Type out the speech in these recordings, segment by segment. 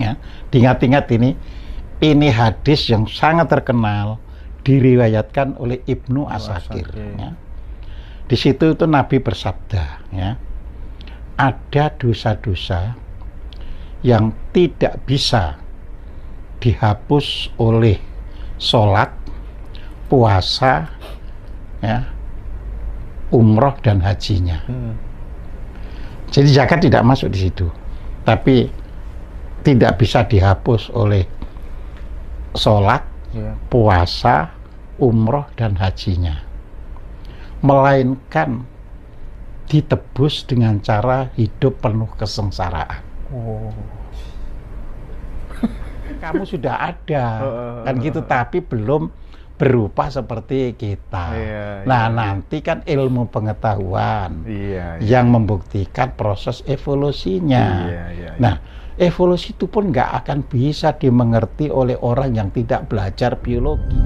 ya diingat-ingat ini ini hadis yang sangat terkenal diriwayatkan oleh Ibnu Asakir. Asakir. Ya. Di situ itu Nabi bersabda, ya, ada dosa-dosa yang tidak bisa dihapus oleh sholat, puasa, ya, umroh dan hajinya. Hmm. Jadi zakat tidak masuk di situ, tapi tidak bisa dihapus oleh sholat, ya. puasa, umroh, dan hajinya. Melainkan ditebus dengan cara hidup penuh kesengsaraan. Oh. Kamu sudah ada, kan gitu, tapi belum berupa seperti kita. Ya, nah, ya. nanti kan ilmu pengetahuan ya. yang membuktikan proses evolusinya. Iya, nah, evolusi itu pun nggak akan bisa dimengerti oleh orang yang tidak belajar biologi.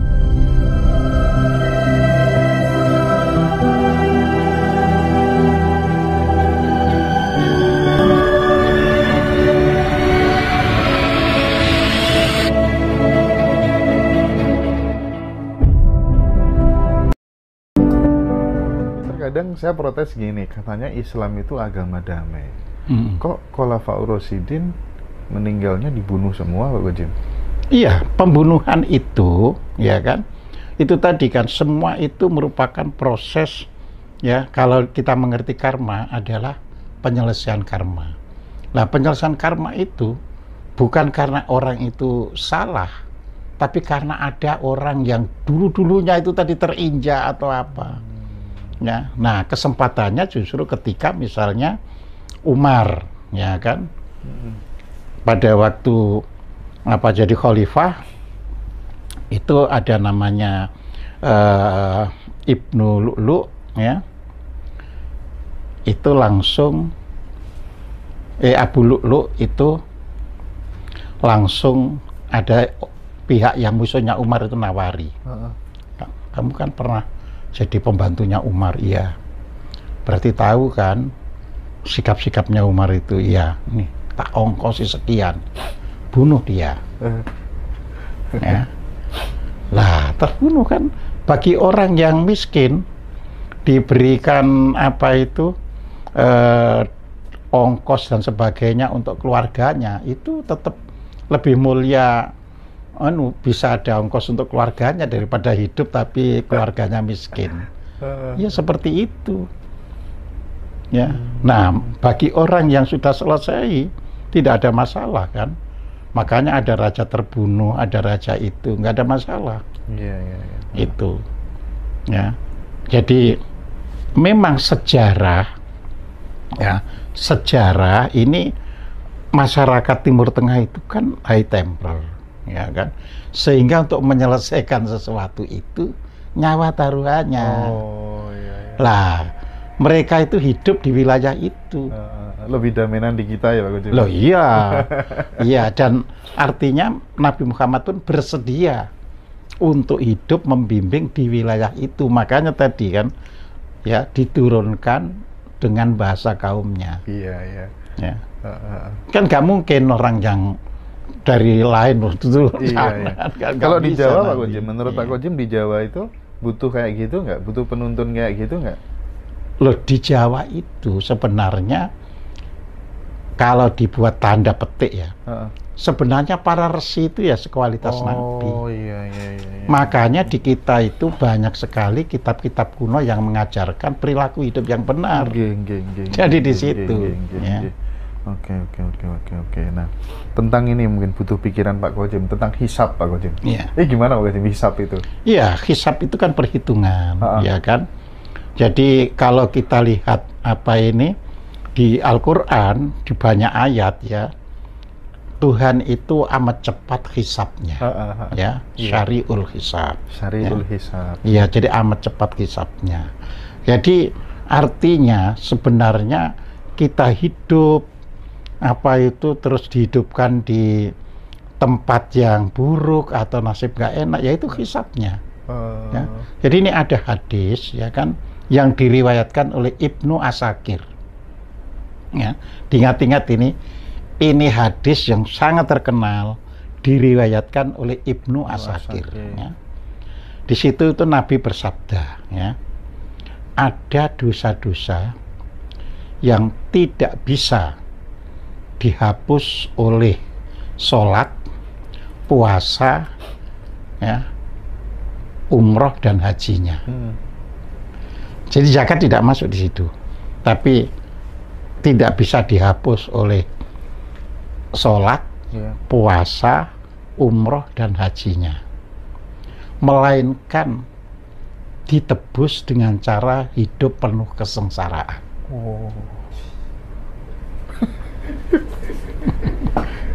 Terkadang saya protes gini, katanya Islam itu agama damai Mm. Kok Kolafa Urosidin meninggalnya dibunuh semua Pak Gojim? Iya, pembunuhan itu, ya kan, itu tadi kan semua itu merupakan proses ya kalau kita mengerti karma adalah penyelesaian karma. Nah, penyelesaian karma itu bukan karena orang itu salah, tapi karena ada orang yang dulu-dulunya itu tadi terinjak atau apa. Ya. Nah, kesempatannya justru ketika misalnya Umar, ya kan? Pada waktu apa jadi khalifah itu ada namanya uh, Ibnu Lu'lu ya. Itu langsung eh Abu Lu'lu itu langsung ada pihak yang musuhnya Umar itu nawari. Kamu kan pernah jadi pembantunya Umar, iya. Berarti tahu kan sikap-sikapnya Umar itu ya nih tak ongkosi sekian bunuh dia ya lah terbunuh kan bagi orang yang miskin diberikan apa itu eh, ongkos dan sebagainya untuk keluarganya itu tetap lebih mulia anu bisa ada ongkos untuk keluarganya daripada hidup tapi keluarganya miskin ya seperti itu Ya. Hmm. Nah, bagi orang yang sudah selesai tidak ada masalah kan. Makanya ada raja terbunuh, ada raja itu, nggak ada masalah. Ya, ya, ya. Itu. Ya. Jadi memang sejarah ya, sejarah ini masyarakat Timur Tengah itu kan high temper, ya kan? Sehingga untuk menyelesaikan sesuatu itu nyawa taruhannya. Oh, iya, iya. Lah, mereka itu hidup di wilayah itu. Lebih dominan di kita ya Pak Loh iya. iya dan artinya Nabi Muhammad pun bersedia untuk hidup membimbing di wilayah itu. Makanya tadi kan ya diturunkan dengan bahasa kaumnya. Iya, iya. Ya. Uh, uh. Kan gak mungkin orang yang dari lain waktu itu. Iya, iya. Kan, Kalau di Jawa Pak Gojim, menurut iya. Pak Gojim di Jawa itu butuh kayak gitu nggak? Butuh penuntun kayak gitu nggak? loh di Jawa itu sebenarnya kalau dibuat tanda petik ya, uh -uh. sebenarnya para resi itu ya sekualitas oh, nabi. Iya, iya, iya, iya. Makanya di kita itu banyak sekali kitab-kitab kuno yang mengajarkan perilaku hidup yang benar. Geng, geng, geng, Jadi di situ. Ya. Oke, oke, oke, oke, oke. Nah, tentang ini mungkin butuh pikiran Pak Kojim tentang hisap Pak Kojim. Iya. Eh gimana Pak Kojim hisap itu? Iya, hisap itu kan perhitungan, uh -uh. ya kan? Jadi kalau kita lihat apa ini di Al-Qur'an di banyak ayat ya Tuhan itu amat cepat hisapnya, uh, uh, uh, ya iya. syariul hisab. Syariul ya. hisab. Iya, jadi amat cepat hisapnya. Jadi artinya sebenarnya kita hidup apa itu terus dihidupkan di tempat yang buruk atau nasib gak enak, yaitu hisapnya. Uh. Ya. Jadi ini ada hadis ya kan yang diriwayatkan oleh Ibnu Asakir. Ya, diingat-ingat ini, ini hadis yang sangat terkenal diriwayatkan oleh Ibnu Asakir. Ya. Di situ itu Nabi bersabda, ya, ada dosa-dosa yang tidak bisa dihapus oleh sholat, puasa, ya, umroh dan hajinya. Hmm jadi zakat tidak masuk di situ. Tapi tidak bisa dihapus oleh sholat, yeah. puasa, umroh, dan hajinya. Melainkan ditebus dengan cara hidup penuh kesengsaraan. Oh.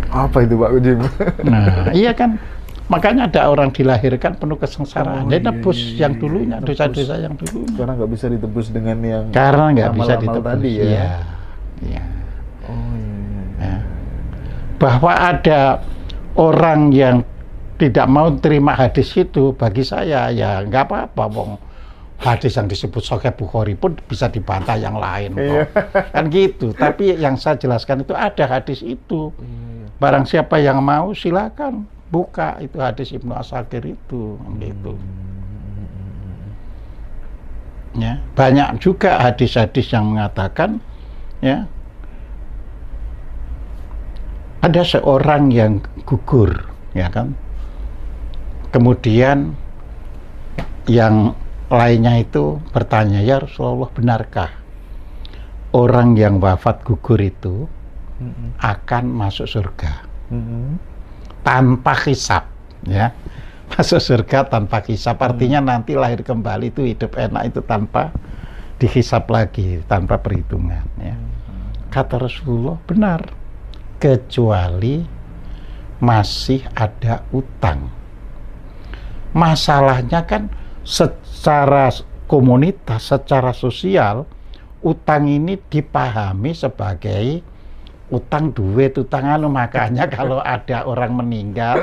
Apa itu Pak Ujim? nah, iya kan. Makanya ada orang dilahirkan penuh kesengsaraan. Oh, Dia iya, nebus iya, iya, iya yang dulunya, dosa-dosa yang dulu. Karena nggak bisa ditebus dengan yang Karena nggak bisa ditebus. Tadi ya. Ya. Oh, iya, iya. Ya. Bahwa ada orang yang tidak mau terima hadis itu bagi saya ya nggak apa-apa, Bong. Hadis yang disebut Sokeh Bukhari pun bisa dibantah yang lain, kok. kan gitu. Tapi yang saya jelaskan itu ada hadis itu. Barang siapa yang mau silakan buka itu hadis Ibnu Asakir itu gitu. Ya, banyak juga hadis-hadis yang mengatakan ya ada seorang yang gugur ya kan kemudian yang lainnya itu bertanya ya Rasulullah benarkah orang yang wafat gugur itu hmm. akan masuk surga mm -hmm tanpa hisap ya masuk surga tanpa hisap artinya hmm. nanti lahir kembali itu hidup enak itu tanpa dihisap lagi tanpa perhitungan ya hmm. kata Rasulullah benar kecuali masih ada utang masalahnya kan secara komunitas secara sosial utang ini dipahami sebagai utang duit, utang anu makanya kalau ada orang meninggal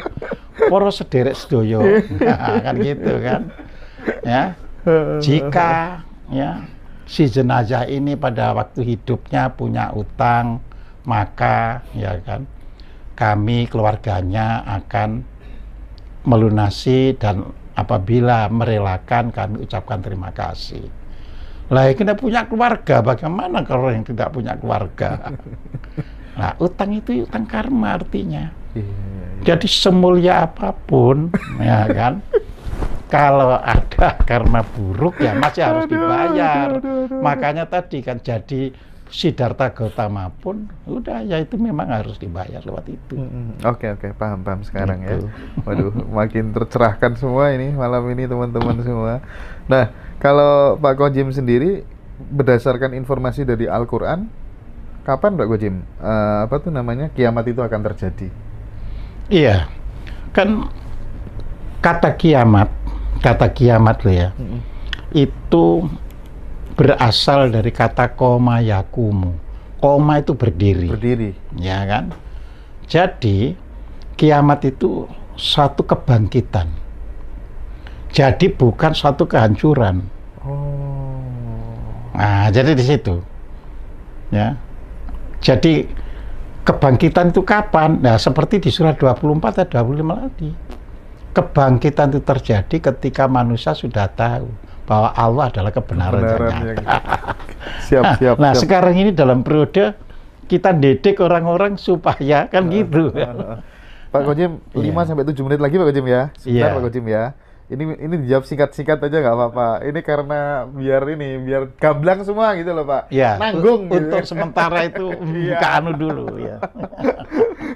poros sederek sedoyo nah, kan gitu kan ya jika ya si jenazah ini pada waktu hidupnya punya utang maka ya kan kami keluarganya akan melunasi dan apabila merelakan kami ucapkan terima kasih lah ya kita punya keluarga bagaimana kalau yang tidak punya keluarga Nah, nah, utang itu utang karma artinya. Iya, iya, iya. Jadi semulia apapun, ya kan, kalau ada karma buruk ya masih harus dibayar. Makanya tadi kan jadi Siddhartha Gautama pun udah ya itu memang harus dibayar lewat itu. Mm, mm. Oke oke okay, okay. paham paham sekarang ya. gitu. ya. Waduh makin tercerahkan semua ini malam ini teman-teman semua. Nah kalau Pak Kojim sendiri berdasarkan informasi dari Al-Quran kapan Pak Gojim uh, apa tuh namanya kiamat itu akan terjadi? Iya, kan kata kiamat, kata kiamat loh ya, mm-hmm. itu berasal dari kata koma yakumu. Koma itu berdiri. Berdiri. Ya kan? Jadi kiamat itu satu kebangkitan. Jadi bukan satu kehancuran. Oh. Nah, jadi di situ. Ya. Jadi kebangkitan itu kapan? Nah, seperti di surat 24 atau 25 tadi. Kebangkitan itu terjadi ketika manusia sudah tahu bahwa Allah adalah kebenaran, kebenaran yang nyata. siap, siap, nah, nah sekarang ini dalam periode kita dedek orang-orang supaya kan nah, gitu. Nah, nah. Pak Gojim, 5 iya. sampai 7 menit lagi Pak Gojim ya. Sebentar yeah. Pak Gojim ya ini ini dijawab singkat-singkat aja nggak apa-apa. Ini karena biar ini biar gamblang semua gitu loh pak. Ya, Nanggung. Gitu. Untuk sementara itu mm, iya. anu dulu ya.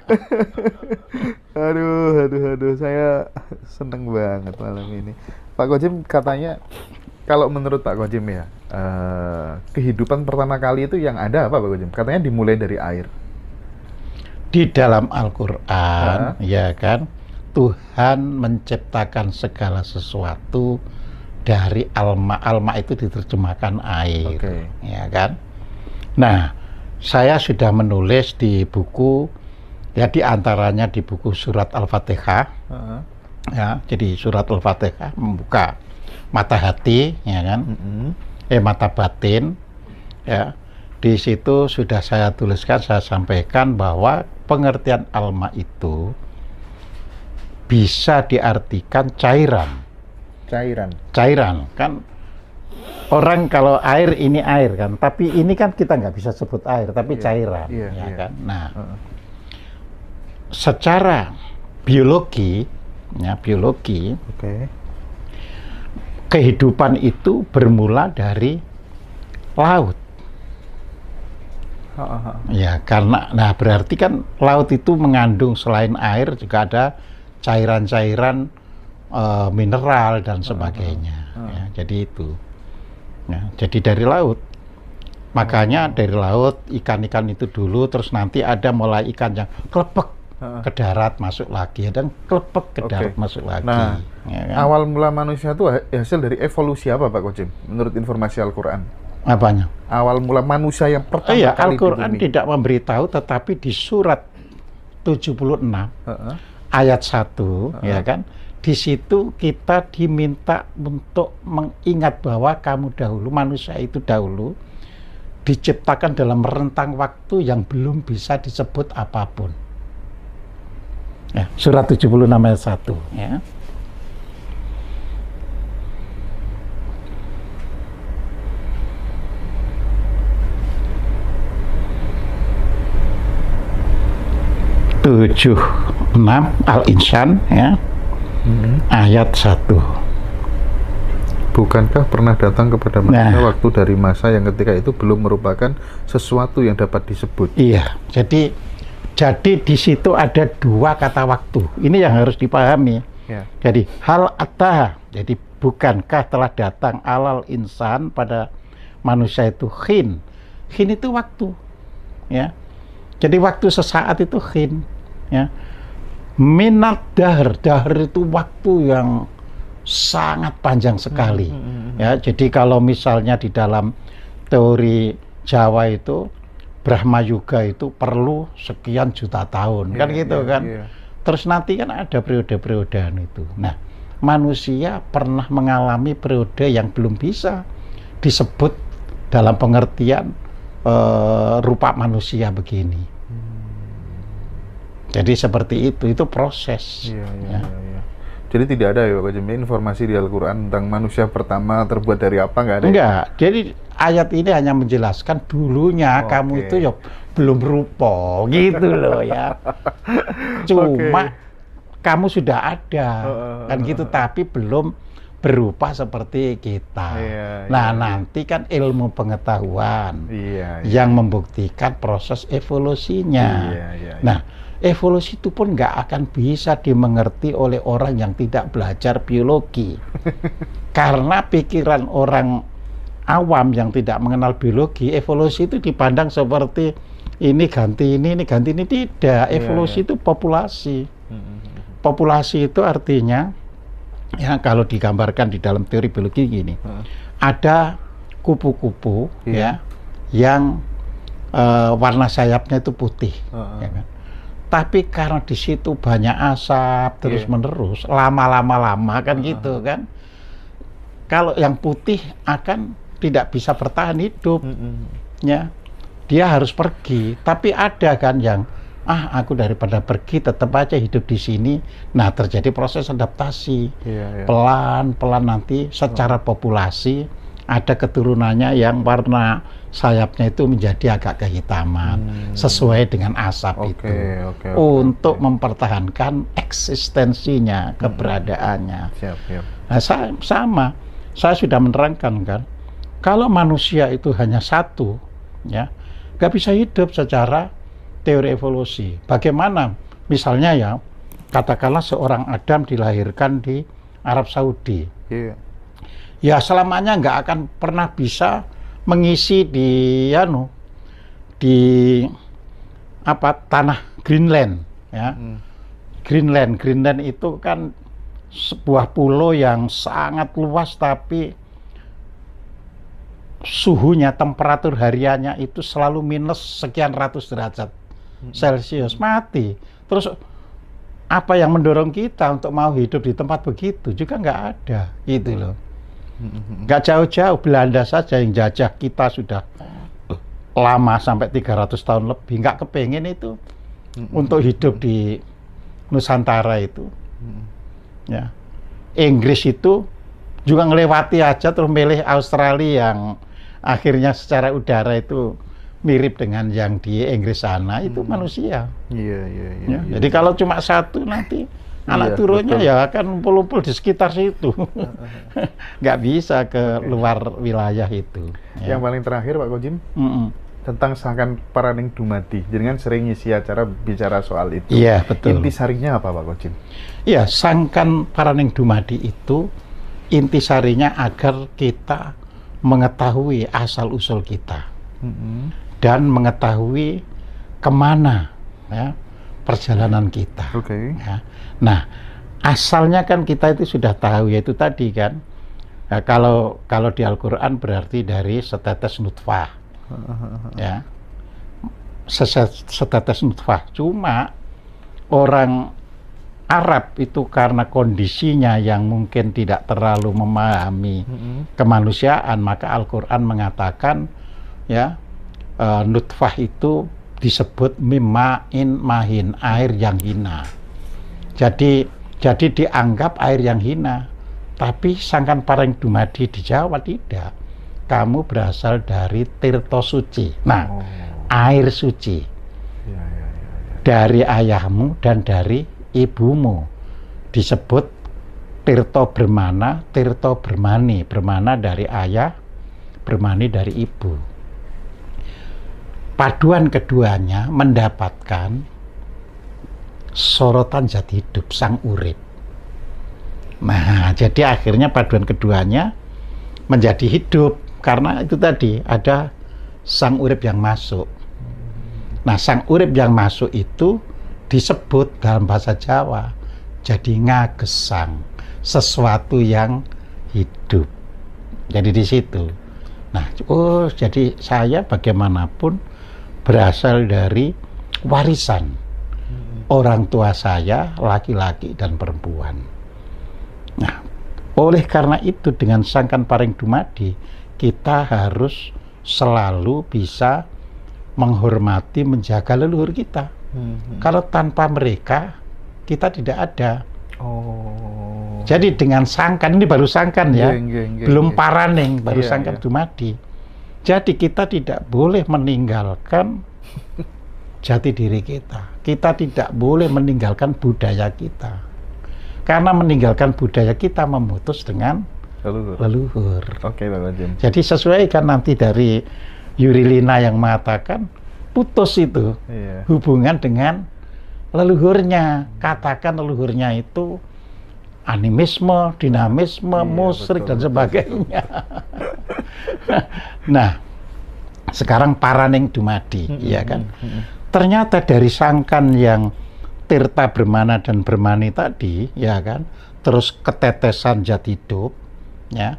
aduh, aduh, aduh, saya seneng banget malam ini. Pak Gojim katanya kalau menurut Pak Gojim ya uh, kehidupan pertama kali itu yang ada apa Pak Gojim? Katanya dimulai dari air. Di dalam Al-Quran, ya kan Tuhan menciptakan segala sesuatu dari alma. Alma itu diterjemahkan air, okay. ya kan? Nah, saya sudah menulis di buku ya di antaranya di buku surat Al-Fatihah. Uh -huh. Ya, jadi surat Al-Fatihah membuka mata hati, ya kan? Uh -huh. Eh mata batin, ya. Di situ sudah saya tuliskan, saya sampaikan bahwa pengertian alma itu bisa diartikan cairan. Cairan. Cairan kan orang kalau air ini air kan, tapi ini kan kita nggak bisa sebut air, tapi yeah. cairan yeah, ya yeah. kan. Nah, uh -uh. secara biologi, ya biologi, okay. kehidupan itu bermula dari laut. Ya karena, nah berarti kan laut itu mengandung selain air juga ada cairan-cairan uh, mineral dan ah, sebagainya. Uh, uh. Ya, jadi itu. Ya, jadi dari laut. Makanya dari laut ikan-ikan itu dulu, terus nanti ada mulai ikan yang klepek ke darat masuk lagi dan klepek ke darat masuk lagi. Nah, ya kan? awal mula manusia itu hasil dari evolusi apa Pak Kocim? Menurut informasi Al-Qur'an. Apanya? Awal mula manusia yang pertama iya, kali Al-Qur'an tidak memberitahu tetapi di surat 76 uh -uh ayat 1 uh -huh. ya kan di situ kita diminta untuk mengingat bahwa kamu dahulu manusia itu dahulu diciptakan dalam rentang waktu yang belum bisa disebut apapun. Ya, surat 76 ayat 1 ya. tujuh 6 Al-Insan ya. Hmm. Ayat 1 bukankah pernah datang kepada mereka nah, waktu dari masa yang ketika itu belum merupakan sesuatu yang dapat disebut? Iya, jadi jadi di situ ada dua kata waktu. Ini yang harus dipahami. Ya. Jadi hal atah, jadi bukankah telah datang alal insan pada manusia itu khin. Khin itu waktu. Ya. Jadi waktu sesaat itu khin. Ya minat dahar dahar itu waktu yang sangat panjang sekali hmm, hmm, hmm, ya jadi kalau misalnya di dalam teori Jawa itu Brahma Yuga itu perlu sekian juta tahun yeah, kan iya, gitu yeah, kan yeah. terus nanti kan ada periode-periodean itu nah manusia pernah mengalami periode yang belum bisa disebut dalam pengertian uh, rupa manusia begini jadi seperti itu, itu proses. Iya, iya, ya. iya, iya. Jadi tidak ada ya Pak informasi di Al-Quran tentang manusia pertama terbuat dari apa nggak ada? Ya? Enggak, ya? jadi ayat ini hanya menjelaskan dulunya oh, kamu okay. itu ya belum rupa gitu loh ya. Cuma okay. kamu sudah ada uh, kan gitu tapi belum berupa seperti kita. Iya, iya, nah iya. nanti kan ilmu pengetahuan iya, iya. yang membuktikan proses evolusinya. Iya, iya, iya. Nah evolusi itu pun nggak akan bisa dimengerti oleh orang yang tidak belajar biologi. Karena pikiran orang awam yang tidak mengenal biologi, evolusi itu dipandang seperti ini ganti ini, ini ganti ini tidak. Iya, evolusi yeah, yeah. itu populasi. Hmm, hmm, hmm, populasi itu artinya ya kalau digambarkan di dalam teori biologi gini. huh. Ada kupu-kupu yeah. ya yang uh, warna sayapnya itu putih uh -huh. ya kan tapi karena di situ banyak asap terus yeah. menerus lama-lama lama kan uh -huh. gitu kan kalau yang putih akan tidak bisa bertahan hidup mm -hmm. dia harus pergi tapi ada kan yang ah aku daripada pergi tetap aja hidup di sini nah terjadi proses adaptasi iya, iya. pelan-pelan nanti secara oh. populasi ada keturunannya yang warna sayapnya itu menjadi agak kehitaman hmm. sesuai dengan asap okay, itu okay, okay, untuk okay. mempertahankan eksistensinya hmm. keberadaannya. Siap, siap. Nah sama, saya sudah menerangkan kan, kalau manusia itu hanya satu, ya nggak bisa hidup secara teori evolusi. Bagaimana misalnya ya katakanlah seorang Adam dilahirkan di Arab Saudi. Yeah ya selamanya nggak akan pernah bisa mengisi di anu di apa tanah Greenland ya. Hmm. Greenland, Greenland itu kan sebuah pulau yang sangat luas tapi suhunya temperatur hariannya itu selalu minus sekian ratus derajat hmm. Celcius mati. Terus apa yang mendorong kita untuk mau hidup di tempat begitu juga nggak ada gitu hmm. loh. Enggak jauh-jauh Belanda saja yang jajah kita sudah lama sampai 300 tahun lebih. Nggak kepengen itu untuk hidup di Nusantara itu. Ya. Inggris itu juga ngelewati aja terus milih Australia yang akhirnya secara udara itu mirip dengan yang di Inggris sana itu hmm. manusia. Iya, iya, iya. Ya, ya. Jadi iya. kalau cuma satu nanti anak iya, turunnya betul. ya akan puluh ngumpul di sekitar situ. Nggak bisa ke okay. luar wilayah itu. Ya. Yang paling terakhir Pak Kojim, mm -mm. tentang sangkan paraning dumadi. Jadi kan sering isi acara bicara soal itu. Iya, betul. Intisarinya apa Pak Kojim? Iya, sangkan paraning dumadi itu intisarinya agar kita mengetahui asal-usul kita. Mm -hmm. Dan mengetahui kemana ya, perjalanan kita. Oke. Okay. Ya. Nah, asalnya kan kita itu sudah tahu yaitu tadi kan ya, kalau kalau di Al-Qur'an berarti dari setetes nutfah. ya. setetes nutfah. Cuma orang Arab itu karena kondisinya yang mungkin tidak terlalu memahami mm-hmm. kemanusiaan maka Al-Qur'an mengatakan ya uh, nutfah itu disebut mimain mahin, air yang hina. Jadi jadi dianggap air yang hina. Tapi sangkan pareng dumadi di Jawa tidak. Kamu berasal dari tirto suci. Nah, oh. air suci. Ya, ya, ya, ya. Dari ayahmu dan dari ibumu. Disebut tirto bermana, tirto bermani. Bermana dari ayah, bermani dari ibu paduan keduanya mendapatkan sorotan jati hidup sang urip. Nah, jadi akhirnya paduan keduanya menjadi hidup karena itu tadi ada sang urip yang masuk. Nah, sang urip yang masuk itu disebut dalam bahasa Jawa jadi ngagesang, sesuatu yang hidup. Jadi di situ. Nah, oh jadi saya bagaimanapun berasal dari warisan mm-hmm. orang tua saya laki-laki dan perempuan. Nah, oleh karena itu dengan sangkan paring dumadi kita harus selalu bisa menghormati menjaga leluhur kita. Hmm. Kalau tanpa mereka kita tidak ada. Oh. Jadi dengan sangkan ini baru sangkan ya, yeah, yeah, yeah, belum iya. paraning baru iya, sangkan iya. dumadi jadi kita tidak boleh meninggalkan jati diri kita. Kita tidak boleh meninggalkan budaya kita. Karena meninggalkan budaya kita memutus dengan leluhur. leluhur. Oke, okay, Bapak Jadi sesuai kan nanti dari Yurilina yang mengatakan putus itu iya. hubungan dengan leluhurnya. Katakan leluhurnya itu animisme, dinamisme, iya, musrik dan sebagainya. nah, sekarang paraning dumadi, mm -hmm. ya kan? Mm -hmm. Ternyata dari sangkan yang tirta bermana dan bermani tadi, ya kan? Terus ketetesan jati hidup, ya.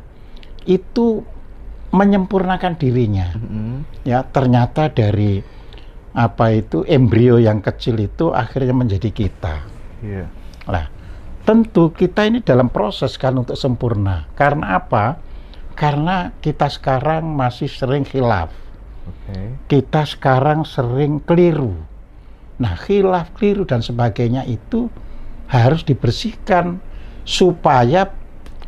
Itu menyempurnakan dirinya. Mm -hmm. Ya, ternyata dari apa itu embrio yang kecil itu akhirnya menjadi kita. Yeah. Lah, Tentu kita ini dalam proses kan untuk sempurna. Karena apa? Karena kita sekarang masih sering khilaf. Okay. Kita sekarang sering keliru. Nah, khilaf, keliru dan sebagainya itu harus dibersihkan supaya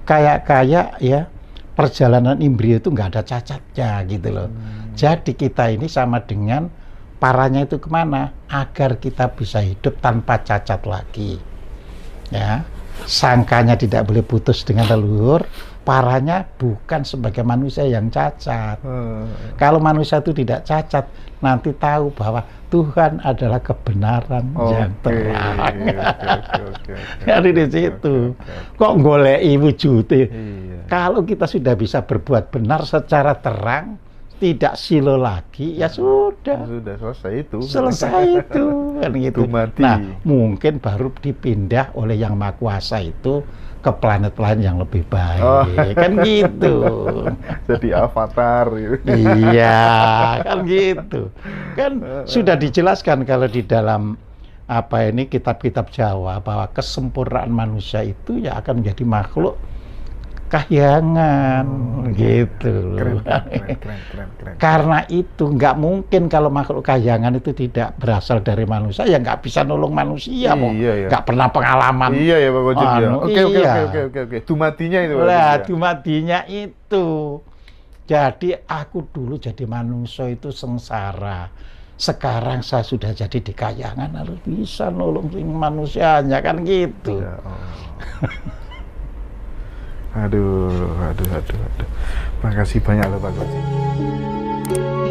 kayak-kayak ya perjalanan embrio itu nggak ada cacatnya gitu loh. Hmm. Jadi kita ini sama dengan paranya itu kemana agar kita bisa hidup tanpa cacat lagi ya sangkanya tidak boleh putus dengan leluhur parahnya bukan sebagai manusia yang cacat hmm. kalau manusia itu tidak cacat nanti tahu bahwa Tuhan adalah kebenaran okay. yang terang okay, okay, okay, okay, dari di situ okay, okay. kok ibu cuti iya. kalau kita sudah bisa berbuat benar secara terang tidak silo lagi ya nah, sudah ya sudah selesai itu selesai itu kan gitu mati. nah mungkin baru dipindah oleh yang maha kuasa itu ke planet lain yang lebih baik oh. kan gitu jadi avatar iya kan gitu kan sudah dijelaskan kalau di dalam apa ini kitab-kitab Jawa bahwa kesempurnaan manusia itu ya akan menjadi makhluk kahyangan hmm. gitu. Keren, keren, keren, keren, keren. Karena itu nggak mungkin kalau makhluk kahyangan itu tidak berasal dari manusia ya nggak bisa nolong manusia iya, mau iya. nggak pernah pengalaman. Iya ya Pak iya. anu, Oke, iya. oke oke oke oke oke. Tumatinya itu. Lah, iya. itu. Jadi aku dulu jadi manusia itu sengsara. Sekarang saya sudah jadi di kayangan harus bisa nolong manusianya kan gitu. Ya, oh aduh aduh aduh aduh makasih banyak loh Pak you